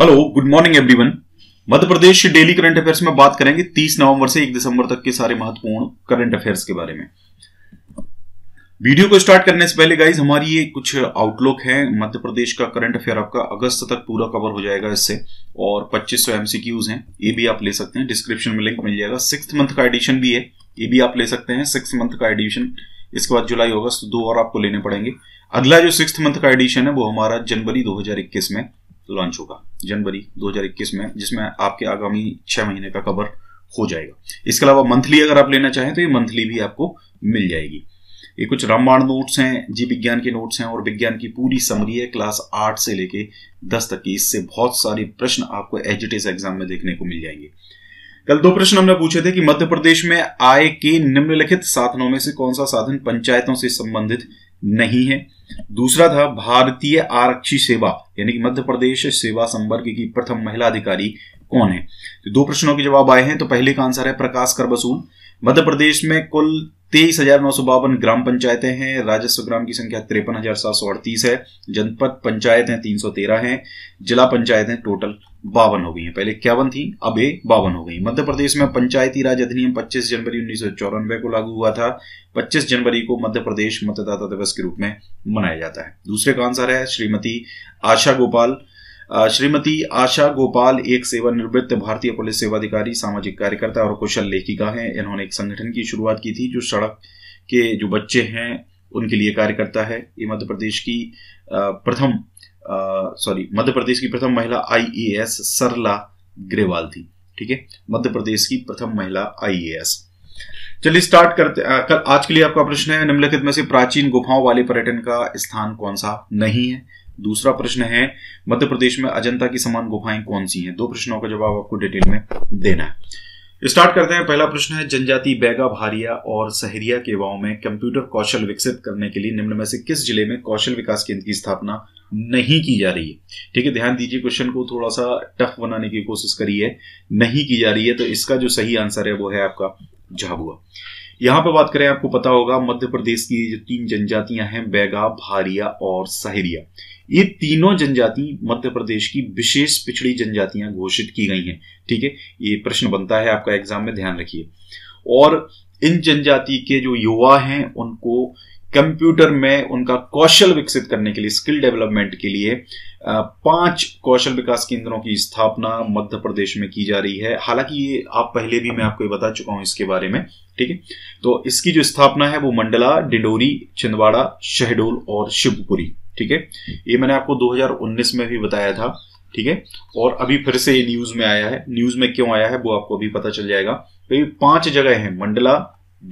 hello good morning everyone Madhya Pradesh daily current affairs में बात करेंगे 30 नवंबर से 1 दिसंबर तक के सारे महत्वपूर्ण करंट अफेयर्स के बारे में वीडियो को स्टार्ट करने से पहले गाइज हमारी ये कुछ आउटलुक है मध्य प्रदेश का करंट अफेयर आपका अगस्त तक पूरा कवर हो जाएगा इससे और 2500 एमसीक्यूज है ये भी आप ले सकते हैं डिस्क्रिप्शन में लिंक मिल जाएगा सिक्स मंथ का एडिशन भी है ये भी आप ले सकते हैं सिक्स मंथ का एडिशन इसके बाद जुलाई अगस्त दो और आपको लेने पड़ेंगे अगला जो सिक्स मंथ का एडिशन है वो हमारा जनवरी दो में लॉन्च होगा जनवरी 2021 में जिसमें आपके आगामी छह महीने का कवर हो जाएगा इसके अलावा मंथली अगर आप लेना चाहें तो ये मंथली भी आपको मिल जाएगी ये कुछ रामबाण नोट्स हैं जीव विज्ञान के नोट्स हैं और विज्ञान की पूरी समरी है क्लास आठ से लेके दस तक की इससे बहुत सारे प्रश्न आपको एजिटेस एग्जाम में देखने को मिल जाएंगे कल दो प्रश्न हमने पूछे थे कि मध्य प्रदेश में आय के निम्नलिखित साधनों में से कौन सा साधन पंचायतों से संबंधित नहीं है दूसरा था भारतीय आरक्षी सेवा यानी कि मध्य प्रदेश सेवा संवर्ग की प्रथम महिला अधिकारी कौन है तो दो प्रश्नों के जवाब आए हैं तो पहले का आंसर है प्रकाश कर बसून मध्य प्रदेश में कुल तेईस हजार नौ सौ बावन ग्राम पंचायतें हैं राजस्व ग्राम की संख्या तिरपन हजार सात सौ अड़तीस है जनपद पंचायत तीन सौ तेरह है जिला पंचायत टोटल बावन हो गई हैं पहले इक्यावन थी अब ये बावन हो गई मध्य प्रदेश में पंचायती राज अधिनियम 25 जनवरी उन्नीस को लागू हुआ था 25 जनवरी को मध्य प्रदेश मतदाता दिवस के रूप में मनाया जाता है दूसरे का आंसर है श्रीमती आशा गोपाल श्रीमती आशा गोपाल एक सेवानिवृत्त भारतीय पुलिस सेवाधिकारी सामाजिक कार्यकर्ता और कुशल लेखिका हैं इन्होंने एक संगठन की शुरुआत की थी जो सड़क के जो बच्चे हैं उनके लिए कार्य करता है ये मध्य प्रदेश की प्रथम सॉरी मध्य प्रदेश की प्रथम महिला आईएएस सरला ग्रेवाल थी ठीक है मध्य प्रदेश की प्रथम महिला आईएएस चलिए स्टार्ट करते आ, कर, आज के लिए आपका प्रश्न है निम्नलिखित में से प्राचीन गुफाओं वाले पर्यटन का स्थान कौन सा नहीं है दूसरा प्रश्न है मध्य प्रदेश में अजंता की समान गुफाएं कौन सी हैं दो प्रश्नों का जवाब आपको डिटेल में देना है स्टार्ट करते हैं पहला प्रश्न है जनजाति बैगा भारिया और सहरिया के युवाओं में कंप्यूटर कौशल विकसित करने के लिए निम्न में से किस जिले में कौशल विकास केंद्र की स्थापना नहीं की जा रही है ठीक है ध्यान दीजिए क्वेश्चन को थोड़ा सा टफ बनाने की कोशिश करी है नहीं की जा रही है तो इसका जो सही आंसर है वो है आपका झाबुआ यहां पर बात करें आपको पता होगा मध्य प्रदेश की जो तीन जनजातियां हैं बैगा भारिया और सहरिया ये तीनों जनजाति मध्य प्रदेश की विशेष पिछड़ी जनजातियां घोषित की गई हैं ठीक है ये प्रश्न बनता है आपका एग्जाम में ध्यान रखिए और इन जनजाति के जो युवा हैं उनको कंप्यूटर में उनका कौशल विकसित करने के लिए स्किल डेवलपमेंट के लिए पांच कौशल विकास केंद्रों की स्थापना मध्य प्रदेश में की जा रही है हालांकि ये आप पहले भी मैं आपको ये बता चुका हूं इसके बारे में ठीक है तो इसकी जो स्थापना है वो मंडला डिडोरी छिंदवाड़ा शहडोल और शिवपुरी ठीक है ये मैंने आपको 2019 में भी बताया था ठीक है और अभी फिर से ये न्यूज में आया है न्यूज में क्यों आया है वो आपको अभी पता चल जाएगा तो ये पांच जगह है मंडला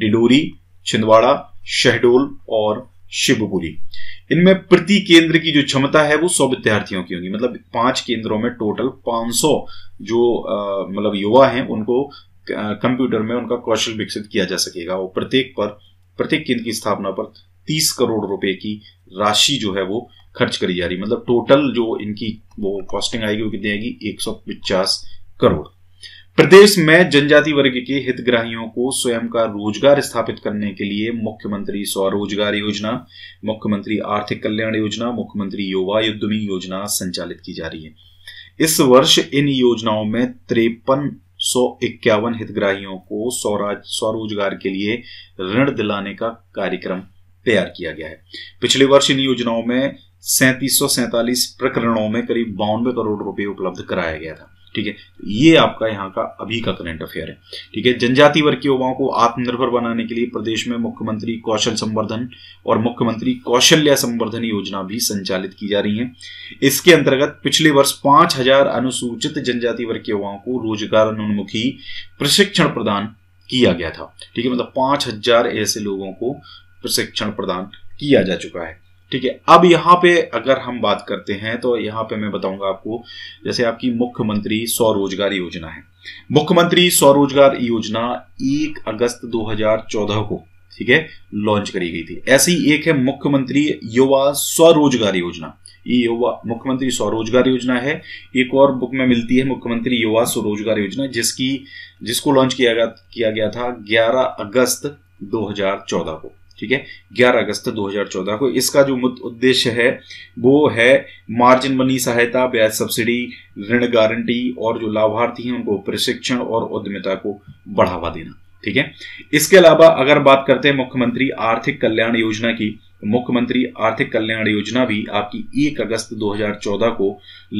डिडोरी छिंदवाड़ा शहडोल और शिवपुरी इनमें प्रति केंद्र की जो क्षमता है वो सौ विद्यार्थियों की होगी मतलब पांच केंद्रों में टोटल 500 जो मतलब युवा हैं उनको कंप्यूटर में उनका कौशल विकसित किया जा सकेगा वो प्रत्येक पर प्रत्येक केंद्र की स्थापना पर तीस करोड़ रुपए की राशि जो है वो खर्च करी जा रही मतलब टोटल जो इनकी वो कॉस्टिंग आएगी वो कितनी आएगी एक करोड़ प्रदेश में जनजाति वर्ग के हितग्राहियों को स्वयं का रोजगार स्थापित करने के लिए मुख्यमंत्री स्वरोजगार योजना मुख्यमंत्री आर्थिक कल्याण योजना मुख्यमंत्री युवा उद्यमी योजना संचालित की जा रही है इस वर्ष इन योजनाओं में त्रेपन सौ इक्यावन हितग्राहियों को स्वराज स्वरोजगार के लिए ऋण दिलाने का कार्यक्रम तैयार किया गया है पिछले वर्ष इन योजनाओं में सैंतीस प्रकरणों में करीब बानवे करोड़ रुपए उपलब्ध कराया गया था ठीक है ये आपका यहाँ का अभी का करंट अफेयर है ठीक है जनजाति वर्ग के युवाओं को आत्मनिर्भर बनाने के लिए प्रदेश में मुख्यमंत्री कौशल संवर्धन और मुख्यमंत्री कौशल्य संवर्धन योजना भी संचालित की जा रही है इसके अंतर्गत पिछले वर्ष पांच हजार अनुसूचित जनजाति वर्ग के युवाओं को रोजगार अनुन्मुखी प्रशिक्षण प्रदान किया गया था ठीक है मतलब पांच हजार ऐसे लोगों को प्रशिक्षण प्रदान किया जा चुका है ठीक है अब यहाँ पे अगर हम बात करते हैं तो यहाँ पे मैं बताऊंगा आपको जैसे आपकी मुख्यमंत्री स्वरोजगार योजना है मुख्यमंत्री स्वरोजगार योजना 1 अगस्त 2014 को ठीक है लॉन्च करी गई थी ऐसी एक है मुख्यमंत्री युवा स्वरोजगार योजना ये युवा मुख्यमंत्री स्वरोजगार योजना है एक और बुक में मिलती है मुख्यमंत्री युवा स्वरोजगार योजना जिसकी जिसको लॉन्च किया गया किया गया था ग्यारह अगस्त दो को ठीक है 11 अगस्त 2014 को इसका जो उद्देश्य है वो है मार्जिन मनी सहायता ब्याज सब्सिडी ऋण गारंटी और जो लाभार्थी हैं उनको प्रशिक्षण और उद्यमिता को बढ़ावा देना ठीक है इसके अलावा अगर बात करते हैं मुख्यमंत्री आर्थिक कल्याण योजना की तो मुख्यमंत्री आर्थिक कल्याण योजना भी आपकी 1 अगस्त 2014 को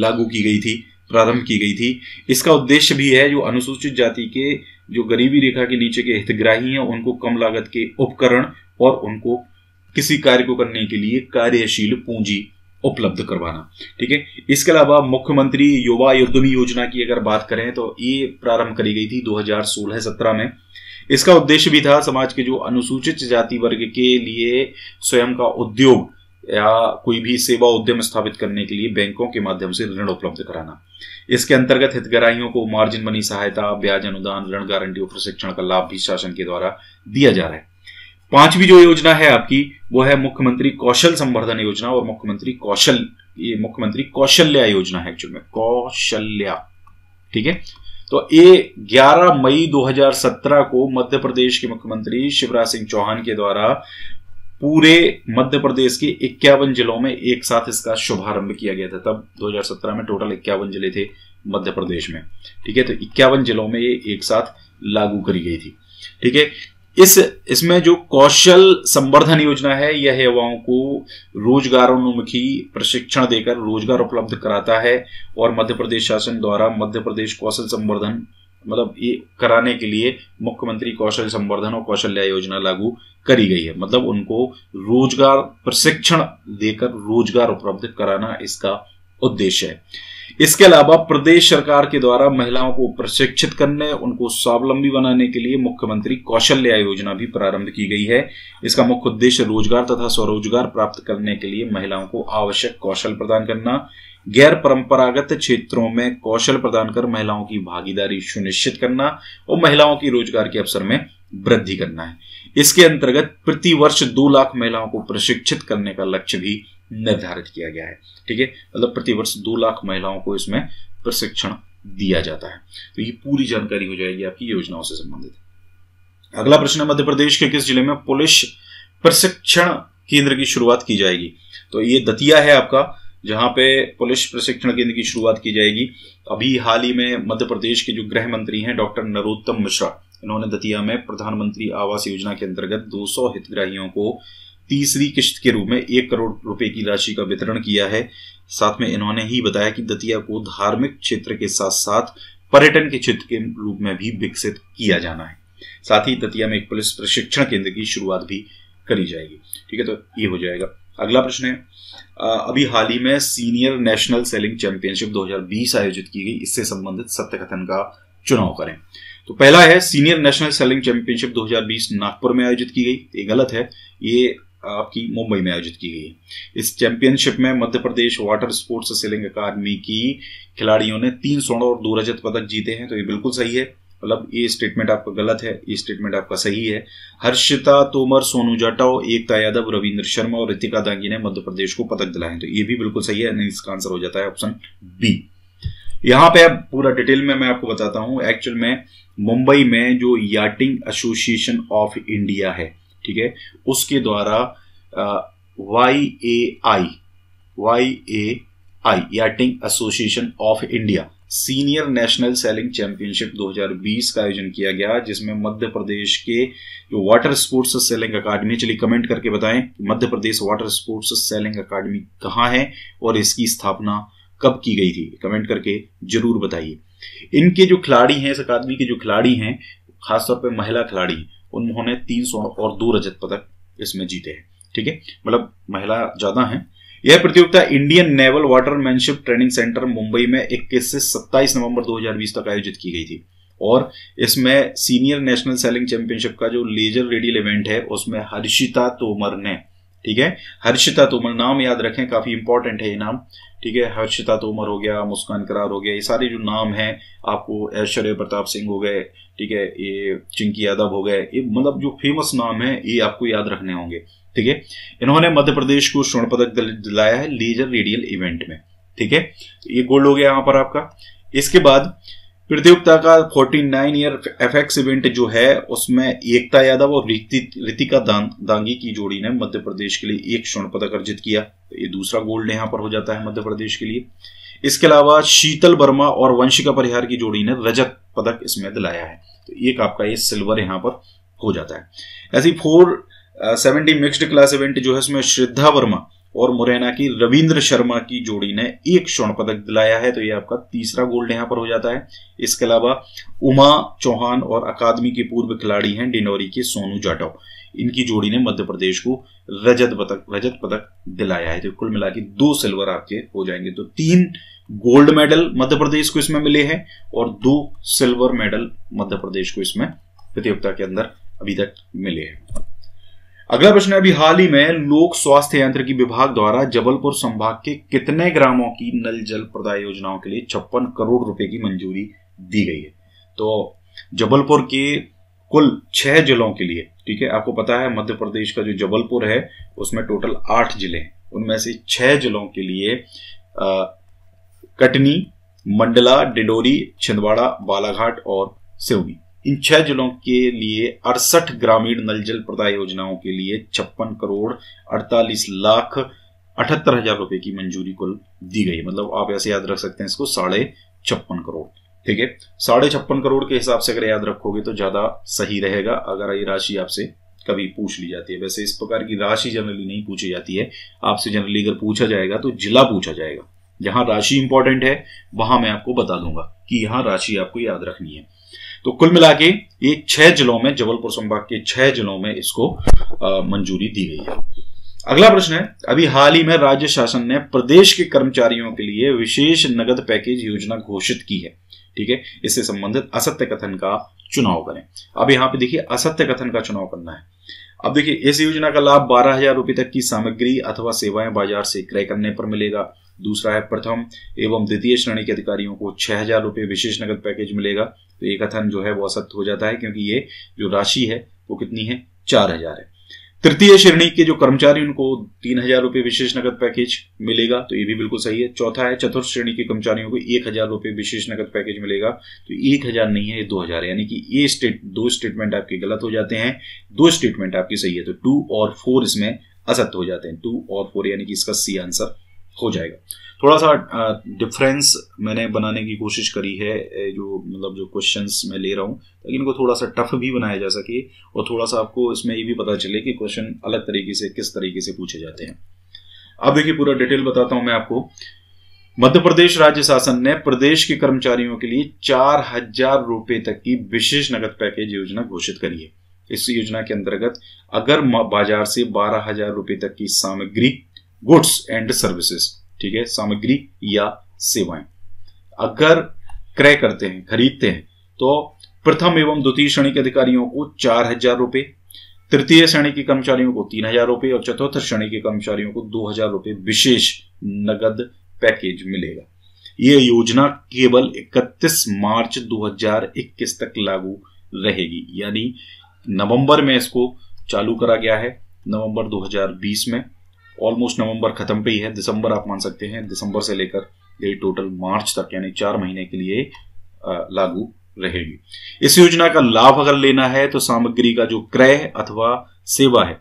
लागू की गई थी प्रारंभ की गई थी इसका उद्देश्य भी है जो अनुसूचित जाति के जो गरीबी रेखा के नीचे के हितग्राही हैं उनको कम लागत के उपकरण और उनको किसी कार्य को करने के लिए कार्यशील पूंजी उपलब्ध करवाना ठीक है इसके अलावा मुख्यमंत्री युवा उद्यमी योजना की अगर बात करें तो ये प्रारंभ करी गई थी 2016-17 में इसका उद्देश्य भी था समाज के जो अनुसूचित जाति वर्ग के लिए स्वयं का उद्योग या कोई भी सेवा उद्यम स्थापित करने के लिए बैंकों के माध्यम से ऋण उपलब्ध कराना इसके अंतर्गत हितग्राहियों को मार्जिन मनी सहायता ब्याज अनुदान ऋण गारंटी और प्रशिक्षण का लाभ भी शासन के द्वारा दिया जा रहा है पांचवी जो योजना है आपकी वो है मुख्यमंत्री कौशल संवर्धन योजना और मुख्यमंत्री कौशल ये मुख्यमंत्री कौशल्या योजना है एक्चुअल में कौशल्या ठीक है तो ये 11 मई 2017 को मध्य प्रदेश के मुख्यमंत्री शिवराज सिंह चौहान के द्वारा पूरे मध्य प्रदेश के इक्यावन जिलों में एक साथ इसका शुभारंभ किया गया था तब 2017 में टोटल इक्यावन जिले थे मध्य प्रदेश में ठीक है तो इक्यावन जिलों में ये एक साथ लागू करी गई थी ठीक है इस इसमें जो कौशल संवर्धन योजना है यह युवाओं को रोजगारोन्मुखी प्रशिक्षण देकर रोजगार उपलब्ध कराता है और मध्य प्रदेश शासन द्वारा मध्य प्रदेश कौशल संवर्धन मतलब ये कराने के लिए मुख्यमंत्री कौशल संवर्धन और कौशल्या योजना लागू करी गई है मतलब उनको रोजगार प्रशिक्षण देकर रोजगार उपलब्ध कराना इसका उद्देश्य है इसके अलावा प्रदेश सरकार के द्वारा महिलाओं को प्रशिक्षित करने उनको स्वावलंबी बनाने के लिए मुख्यमंत्री कौशल्य योजना भी प्रारंभ की गई है इसका मुख्य उद्देश्य रोजगार तथा स्वरोजगार प्राप्त करने के लिए महिलाओं को आवश्यक कौशल प्रदान करना गैर परंपरागत क्षेत्रों में कौशल प्रदान कर महिलाओं की भागीदारी सुनिश्चित करना और महिलाओं की रोजगार के अवसर में वृद्धि करना है इसके अंतर्गत प्रति वर्ष दो लाख महिलाओं को प्रशिक्षित करने का लक्ष्य भी निर्धारित किया गया है ठीक है मतलब प्रतिवर्ष दो लाख महिलाओं को इसमें प्रशिक्षण दिया जाता है तो ये पूरी जानकारी हो जाएगी आपकी योजनाओं से संबंधित अगला प्रश्न है मध्य प्रदेश के किस जिले में पुलिस प्रशिक्षण केंद्र की शुरुआत की जाएगी तो ये दतिया है आपका जहां पे पुलिस प्रशिक्षण केंद्र की शुरुआत की जाएगी अभी हाल ही में मध्य प्रदेश के जो गृह मंत्री हैं डॉक्टर नरोत्तम मिश्रा इन्होंने दतिया में प्रधानमंत्री आवास योजना के अंतर्गत 200 हितग्राहियों को तीसरी किश्त के रूप में एक करोड़ रुपए की राशि का वितरण किया है साथ में इन्होंने ही बताया कि दतिया को धार्मिक क्षेत्र के साथ साथ पर्यटन के क्षेत्र के रूप में भी विकसित किया जाना है साथ ही दतिया में एक पुलिस प्रशिक्षण केंद्र की शुरुआत भी करी जाएगी ठीक है तो ये हो जाएगा अगला प्रश्न है अभी हाल ही में सीनियर नेशनल सेलिंग चैंपियनशिप 2020 आयोजित की गई इससे संबंधित सत्य कथन का चुनाव करें तो पहला है senior national sailing championship 2020 Nagpur में आयोजित की गई ये गलत है ये आपकी मुंबई में आयोजित की गई इस चैंपियनशिप में Madhya Pradesh water sports sailing academy की खिलाड़ियों ने तीन स्वर्ण और दो रजत पदक जीते हैं तो ये बिल्कुल सही है मतलब ये स्टेटमेंट आपका गलत है ये स्टेटमेंट आपका सही है हर्षिता तोमर सोनू जाटव एकता यादव रविंद्र शर्मा और रितिका दांगी ने मध्य प्रदेश को पदक दिलाए हैं तो ये भी बिल्कुल सही है नहीं इसका आंसर हो जाता है ऑप्शन बी यहाँ पे पूरा डिटेल में मैं आपको बताता हूँ एक्चुअल में मुंबई में जो याटिंग एसोसिएशन ऑफ इंडिया है ठीक है उसके द्वारा Y A I Y A I yachting association of India senior national sailing championship 2020 का आयोजन किया गया जिसमें मध्य प्रदेश के जो वाटर स्पोर्ट्स सेलिंग अकाडमी चलिए कमेंट करके बताएं Madhya Pradesh water sports sailing academy कहाँ है और इसकी स्थापना कब की गई थी कमेंट करके जरूर बताइए इनके जो खिलाड़ी हैं इस अकादमी के जो खिलाड़ी हैं खासतौर पर महिला खिलाड़ी उन्होंने तीन स्वर्ण और दो रजत पदक इसमें जीते हैं ठीक है मतलब महिला ज्यादा है यह प्रतियोगिता Indian naval watermanship training centre Mumbai में 21 से 27 नवंबर 2020 तक आयोजित की गई थी और इसमें सीनियर नेशनल सेलिंग चैंपियनशिप का जो लेजर रेडियल इवेंट है उसमें हर्षिता तोमर ने ठीक है हर्षिता तोमर नाम याद रखें काफी इंपॉर्टेंट है ये नाम ठीक है हर्षिता तोमर हो गया मुस्कान करार हो गया ये सारे जो नाम हैं आपको ऐश्वर्य प्रताप सिंह हो गए ठीक है ये चिंकी यादव हो गए ये मतलब जो फेमस नाम है ये आपको याद रखने होंगे ठीक है इन्होंने मध्य प्रदेश को स्वर्ण पदक दिलाया है लेजर रेडियल इवेंट में ठीक है ये गोल्ड हो गया यहां पर आपका इसके बाद प्रतियोगिता का 49 ईयर एफएक्स इवेंट जो है उसमें एकता यादव और रितिका दान, दांगी की जोड़ी ने मध्य प्रदेश के लिए एक स्वर्ण पदक अर्जित किया ये दूसरा गोल्ड यहाँ पर हो जाता है मध्य प्रदेश के लिए इसके अलावा शीतल वर्मा और वंशिका परिहार की जोड़ी ने रजत पदक इसमें दिलाया है तो एक आपका ये सिल्वर यहाँ पर हो जाता है ऐसी four seventy mixed class event जो है उसमें श्रद्धा वर्मा और मुरैना की रविंद्र शर्मा की जोड़ी ने एक स्वर्ण पदक दिलाया है तो ये आपका तीसरा गोल्ड यहाँ पर हो जाता है इसके अलावा उमा चौहान और अकादमी के पूर्व खिलाड़ी हैं डिनोरी के सोनू जाटव इनकी जोड़ी ने मध्य प्रदेश को रजत पदक रजत पदक दिलाया है तो कुल मिला के दो सिल्वर आपके हो जाएंगे तो तीन गोल्ड मेडल मध्य प्रदेश को इसमें मिले हैं और दो सिल्वर मेडल मध्य प्रदेश को इसमें प्रतियोगिता के अंदर अभी तक मिले हैं अगला प्रश्न है अभी हाल ही में लोक स्वास्थ्य यंत्र की विभाग द्वारा जबलपुर संभाग के कितने ग्रामों की नल जल प्रदाय योजनाओं के लिए छप्पन करोड़ रुपए की मंजूरी दी गई है तो जबलपुर के कुल छह जिलों के लिए ठीक है आपको पता है मध्य प्रदेश का जो जबलपुर है उसमें टोटल आठ जिले हैं उनमें से छह जिलों के लिए कटनी मंडला डिडोरी छिंदवाड़ा बालाघाट और सिवनी इन छह जिलों के लिए अड़सठ ग्रामीण नल जल प्रदाय योजनाओं के लिए छप्पन करोड़ अड़तालीस लाख अठहत्तर हजार रुपए की मंजूरी कुल दी गई मतलब आप ऐसे याद रख सकते हैं इसको साढ़े छप्पन करोड़ ठीक है साढ़े छप्पन करोड़ के हिसाब से अगर याद रखोगे तो ज्यादा सही रहेगा अगर ये राशि आपसे कभी पूछ ली जाती है वैसे इस प्रकार की राशि जनरली नहीं पूछी जाती है आपसे जनरली अगर पूछा जाएगा तो जिला पूछा जाएगा जहां राशि इंपॉर्टेंट है वहां मैं आपको बता दूंगा कि यहां राशि आपको याद रखनी है तो कुल मिला के ये छह जिलों में जबलपुर संभाग के छह जिलों में इसको मंजूरी दी गई है अगला प्रश्न है अभी हाल ही में राज्य शासन ने प्रदेश के कर्मचारियों के लिए विशेष नगद पैकेज योजना घोषित की है ठीक है इससे संबंधित असत्य कथन का चुनाव करें अब यहां पे देखिए असत्य कथन का चुनाव करना है अब देखिए इस योजना का लाभ बारह हजार रुपए तक की सामग्री अथवा सेवाएं बाजार से क्रय करने पर मिलेगा दूसरा है प्रथम एवं द्वितीय श्रेणी के अधिकारियों को छह हजार रुपए विशेष नगद पैकेज मिलेगा तो ये कथन जो है वो असत्य हो जाता है क्योंकि ये जो राशि है वो कितनी है चार हजार है तृतीय श्रेणी के जो कर्मचारी उनको तीन हजार रुपये विशेष नकद पैकेज मिलेगा तो ये भी बिल्कुल सही है चौथा है चतुर्थ श्रेणी के कर्मचारियों को एक हजार रुपये विशेष नकद पैकेज मिलेगा तो एक हजार नहीं है ये दो हजार यानी कि ये स्टेट दो स्टेटमेंट आपके गलत हो जाते हैं दो स्टेटमेंट आपकी सही है तो टू और फोर इसमें असत्य हो जाते हैं टू और फोर यानी कि इसका सी आंसर हो जाएगा थोड़ा सा डिफरेंस मैंने बनाने की कोशिश करी है जो मतलब जो क्वेश्चंस मैं ले रहा हूँ ताकि इनको थोड़ा सा टफ भी बनाया जा सके और थोड़ा सा आपको इसमें ये भी पता चले कि क्वेश्चन अलग तरीके से किस तरीके से पूछे जाते हैं अब देखिए पूरा डिटेल बताता हूं मैं आपको मध्य प्रदेश राज्य शासन ने प्रदेश के कर्मचारियों के लिए चार हजार रुपये तक की विशेष नगद पैकेज योजना घोषित करी है इस योजना के अंतर्गत अगर बाजार से बारह हजार रुपए तक की सामग्री गुड्स एंड सर्विसेज ठीक है सामग्री या सेवाएं अगर क्रय करते हैं खरीदते हैं तो प्रथम एवं द्वितीय श्रेणी के अधिकारियों को चार हजार रुपए तृतीय श्रेणी के कर्मचारियों को तीन हजार रुपए और चतुर्थ श्रेणी के कर्मचारियों को दो हजार रुपए विशेष नगद पैकेज मिलेगा ये योजना केवल 31 मार्च 2021 तक लागू रहेगी यानी नवंबर में इसको चालू करा गया है नवंबर 2020 में ऑलमोस्ट नवंबर ख़त्म पे ही है दिसंबर आप मान सकते हैं दिसंबर से लेकर ये टोटल मार्च तक यानी चार महीने के लिए लागू रहेगी इस योजना का लाभ अगर लेना है तो सामग्री का जो क्रय अथवा सेवा है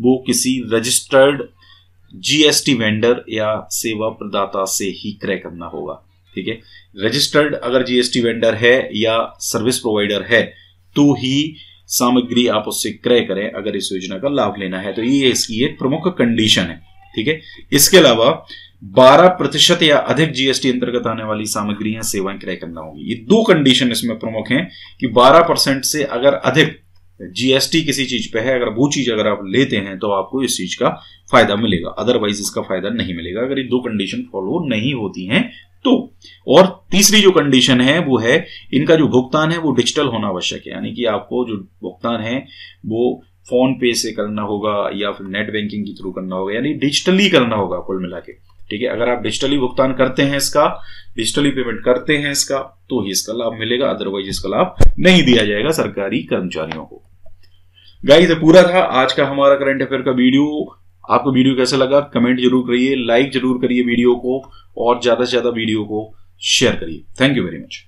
वो किसी रजिस्टर्ड जीएसटी वेंडर या सेवा प्रदाता से ही क्रय करना होगा ठीक है रजिस्टर्ड अगर जीएसटी वेंडर है या सर्विस प्रोवाइडर है तो ही सामग्री आप उससे क्रय करें अगर इस योजना का लाभ लेना है तो ये इसकी एक प्रमुख कंडीशन है ठीक है इसके अलावा 12 प्रतिशत या अधिक जीएसटी अंतर्गत आने वाली सामग्री या सेवाएं क्रय करना होगी ये दो कंडीशन इसमें प्रमुख हैं कि 12 परसेंट से अगर अधिक जीएसटी किसी चीज पे है अगर वो चीज अगर आप लेते हैं तो आपको इस चीज का फायदा मिलेगा अदरवाइज इसका फायदा नहीं मिलेगा अगर ये दो कंडीशन फॉलो नहीं होती हैं तो और तीसरी जो कंडीशन है वो है इनका जो भुगतान है वो डिजिटल होना आवश्यक है यानी कि आपको जो भुगतान है वो फोन पे से करना होगा या फिर नेट बैंकिंग के थ्रू करना होगा यानी डिजिटली करना होगा कुल मिला के ठीक है अगर आप डिजिटली भुगतान करते हैं इसका डिजिटली पेमेंट करते हैं इसका तो ही इसका लाभ मिलेगा अदरवाइज इसका लाभ नहीं दिया जाएगा सरकारी कर्मचारियों को गाइस ये पूरा था आज का हमारा करंट अफेयर का वीडियो आपको वीडियो कैसा लगा कमेंट जरूर करिए लाइक जरूर करिए वीडियो को और ज़्यादा से ज़्यादा वीडियो को शेयर करिए थैंक यू वेरी मच